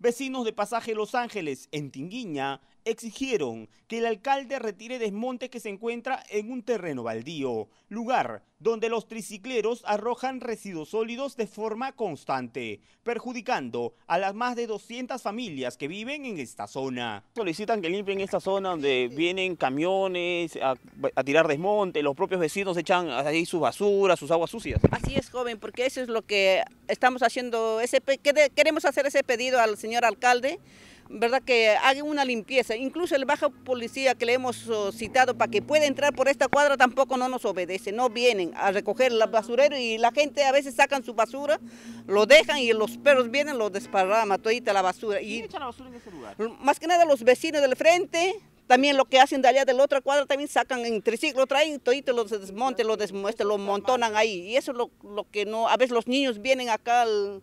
vecinos de Pasaje Los Ángeles, en Tinguiña, exigieron que el alcalde retire desmonte que se encuentra en un terreno baldío, lugar donde los tricicleros arrojan residuos sólidos de forma constante, perjudicando a las más de 200 familias que viven en esta zona. Solicitan que limpien esta zona donde vienen camiones a, tirar desmonte, los propios vecinos echan ahí sus basuras, sus aguas sucias. Así es, joven, porque eso es lo que estamos haciendo, ese, queremos hacer ese pedido al señor alcalde verdad que hagan una limpieza. Incluso el bajo policía que le hemos oh, citado para que pueda entrar por esta cuadra tampoco no nos obedece, no vienen a recoger el basurero y la gente a veces sacan su basura, lo dejan y los perros vienen, lo desparraman todita la basura. ¿Y, la basura en ese lugar? Más que nada los vecinos del frente, también lo que hacen de allá de la otra cuadra también sacan en triciclo, traen todito, lo desmonten, lo desmuestran, lo montonan ahí. Y eso es lo, lo que no, a veces los niños vienen acá al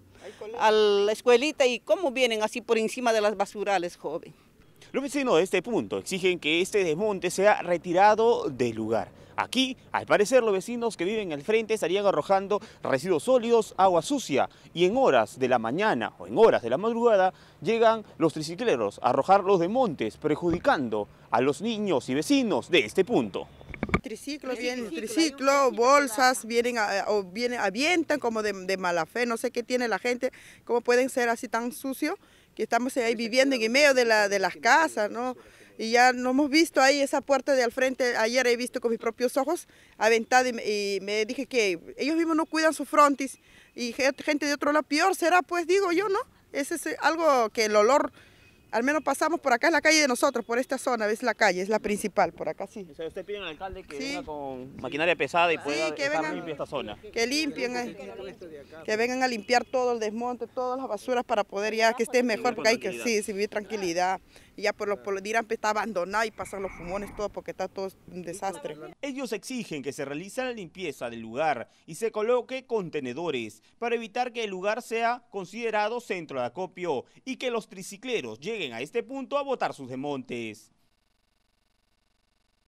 a la escuelita y cómo vienen así por encima de las basurales, joven. Los vecinos de este punto exigen que este desmonte sea retirado del lugar. Aquí, al parecer, los vecinos que viven al frente estarían arrojando residuos sólidos, agua sucia y en horas de la mañana o en horas de la madrugada llegan los tricicleros a arrojar los desmontes, perjudicando a los niños y vecinos de este punto triciclos, vienen triciclo, bolsas, vienen eh, o vienen, avientan como de, mala fe, no sé qué tiene la gente, cómo pueden ser así tan sucios, que estamos ahí viviendo en medio de, la, de las casas, ¿no? Y ya no hemos visto ahí esa puerta de al frente, ayer he visto con mis propios ojos aventada y, y me dije que ellos mismos no cuidan sus frontis y gente de otro lado peor será, pues digo yo, ¿no? Ese es algo que el olor al menos pasamos por acá, es la calle de nosotros, por esta zona, es la calle, es la principal, por acá sí. O sea, usted pide al alcalde que venga con maquinaria pesada y pueda sí, esta zona. Que limpien, eh, que vengan a limpiar todo el desmonte, todas las basuras para poder ya que esté mejor, porque hay que sí, vivir tranquilidad. Y ya por los por pues, está abandonado y pasan los fumones, todo, porque está todo un desastre. Ellos exigen que se realice la limpieza del lugar y se coloque contenedores para evitar que el lugar sea considerado centro de acopio y que los tricicleros lleguen lleguen a este punto a votar sus demontes.